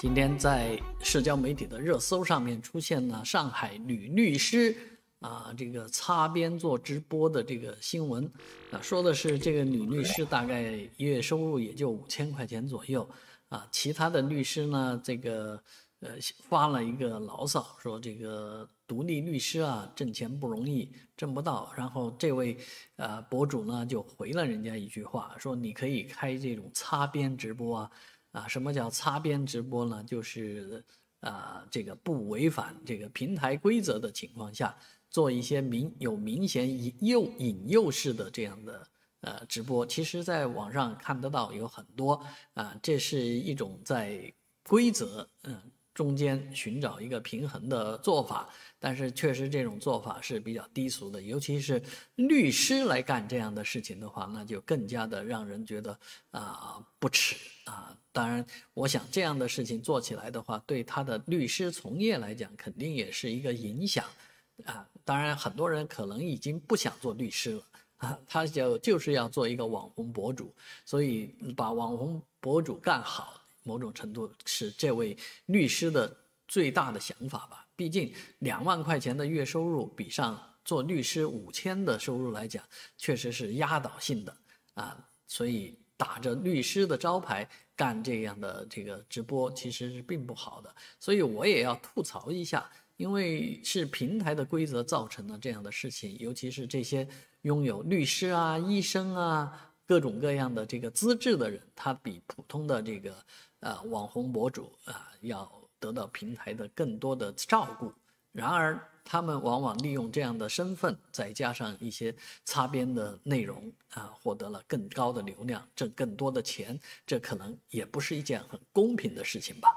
今天在社交媒体的热搜上面出现了上海女律师啊，这个擦边做直播的这个新闻啊，说的是这个女律师大概月收入也就五千块钱左右啊，其他的律师呢，这个呃发了一个牢骚说这个独立律师啊挣钱不容易，挣不到。然后这位呃博主呢就回了人家一句话，说你可以开这种擦边直播啊。啊，什么叫擦边直播呢？就是啊，这个不违反这个平台规则的情况下，做一些明有明显引诱引诱式的这样的呃直播。其实，在网上看得到有很多啊，这是一种在规则嗯。中间寻找一个平衡的做法，但是确实这种做法是比较低俗的，尤其是律师来干这样的事情的话，那就更加的让人觉得啊不耻啊。当然，我想这样的事情做起来的话，对他的律师从业来讲，肯定也是一个影响啊。当然，很多人可能已经不想做律师了啊，他就就是要做一个网红博主，所以把网红博主干好。某种程度是这位律师的最大的想法吧。毕竟两万块钱的月收入比上做律师五千的收入来讲，确实是压倒性的啊。所以打着律师的招牌干这样的这个直播，其实是并不好的。所以我也要吐槽一下，因为是平台的规则造成的这样的事情，尤其是这些拥有律师啊、医生啊。各种各样的这个资质的人，他比普通的这个呃网红博主啊要得到平台的更多的照顾。然而，他们往往利用这样的身份，再加上一些擦边的内容啊，获得了更高的流量，挣更多的钱。这可能也不是一件很公平的事情吧。